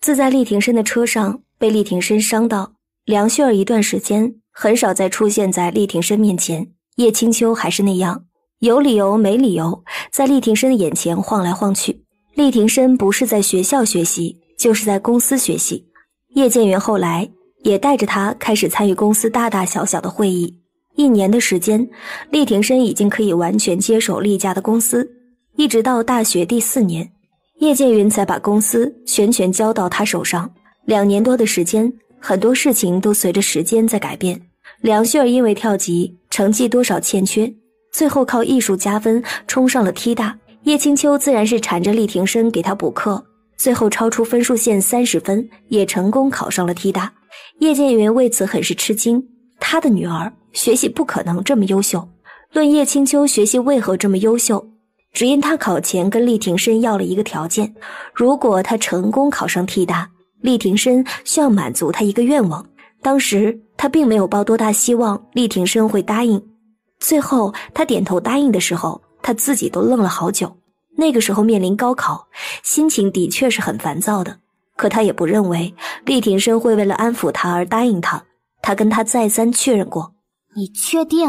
自在厉庭深的车上被厉庭深伤到，梁旭儿一段时间很少再出现在厉庭深面前。叶清秋还是那样，有理由没理由在厉庭深的眼前晃来晃去。厉庭深不是在学校学习，就是在公司学习。叶建云后来也带着他开始参与公司大大小小的会议。一年的时间，厉庭深已经可以完全接手厉家的公司，一直到大学第四年。叶剑云才把公司全权交到他手上。两年多的时间，很多事情都随着时间在改变。梁旭儿因为跳级，成绩多少欠缺，最后靠艺术加分冲上了 T 大。叶青秋自然是缠着厉庭深给他补课，最后超出分数线三十分，也成功考上了 T 大。叶剑云为此很是吃惊，他的女儿学习不可能这么优秀。论叶青秋学习为何这么优秀？只因他考前跟厉庭深要了一个条件，如果他成功考上替大，厉庭深需要满足他一个愿望。当时他并没有抱多大希望厉庭深会答应，最后他点头答应的时候，他自己都愣了好久。那个时候面临高考，心情的确是很烦躁的，可他也不认为厉庭深会为了安抚他而答应他。他跟他再三确认过，你确定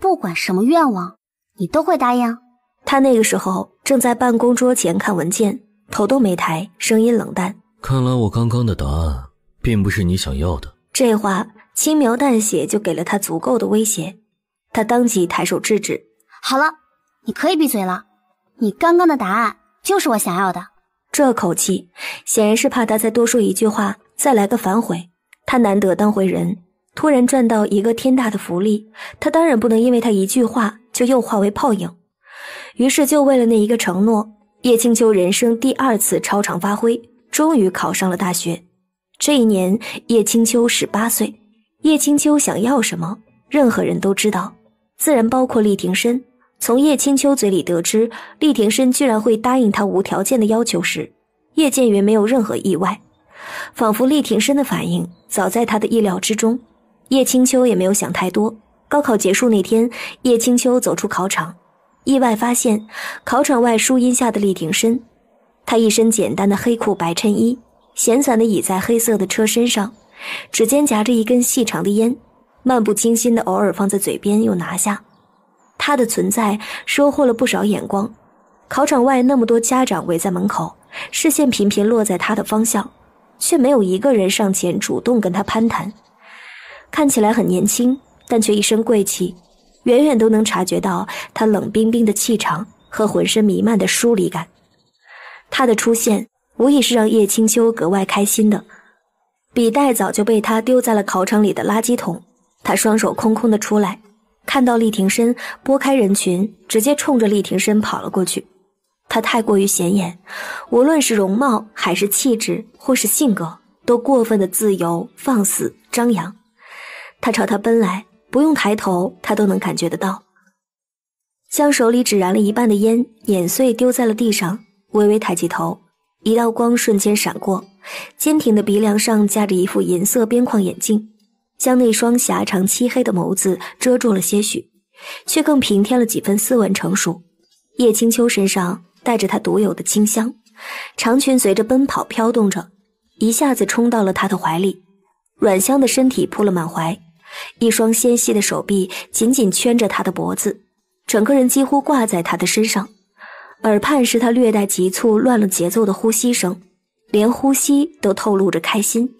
不管什么愿望，你都会答应。他那个时候正在办公桌前看文件，头都没抬，声音冷淡。看来我刚刚的答案并不是你想要的。这话轻描淡写就给了他足够的威胁，他当即抬手制止。好了，你可以闭嘴了。你刚刚的答案就是我想要的。这口气显然是怕他再多说一句话，再来个反悔。他难得当回人，突然赚到一个天大的福利，他当然不能因为他一句话就又化为泡影。于是，就为了那一个承诺，叶青秋人生第二次超常发挥，终于考上了大学。这一年，叶青秋十八岁。叶青秋想要什么，任何人都知道，自然包括厉庭深。从叶青秋嘴里得知，厉庭深居然会答应他无条件的要求时，叶剑云没有任何意外，仿佛厉庭深的反应早在他的意料之中。叶青秋也没有想太多。高考结束那天，叶青秋走出考场。意外发现，考场外树荫下的厉廷深。他一身简单的黑裤白衬衣，闲散的倚在黑色的车身上，指尖夹着一根细长的烟，漫不经心的偶尔放在嘴边又拿下。他的存在收获了不少眼光，考场外那么多家长围在门口，视线频频落在他的方向，却没有一个人上前主动跟他攀谈。看起来很年轻，但却一身贵气。远远都能察觉到他冷冰冰的气场和浑身弥漫的疏离感。他的出现无疑是让叶清秋格外开心的。笔袋早就被他丢在了考场里的垃圾桶，他双手空空的出来，看到厉庭深，拨开人群，直接冲着厉庭深跑了过去。他太过于显眼，无论是容貌还是气质，或是性格，都过分的自由、放肆、张扬。他朝他奔来。不用抬头，他都能感觉得到。将手里只燃了一半的烟碾碎丢在了地上，微微抬起头，一道光瞬间闪过，坚挺的鼻梁上架着一副银色边框眼镜，将那双狭长漆黑的眸子遮住了些许，却更平添了几分斯文成熟。叶清秋身上带着他独有的清香，长裙随着奔跑飘动着，一下子冲到了他的怀里，软香的身体扑了满怀。一双纤细的手臂紧紧圈着他的脖子，整个人几乎挂在他的身上，耳畔是他略带急促、乱了节奏的呼吸声，连呼吸都透露着开心。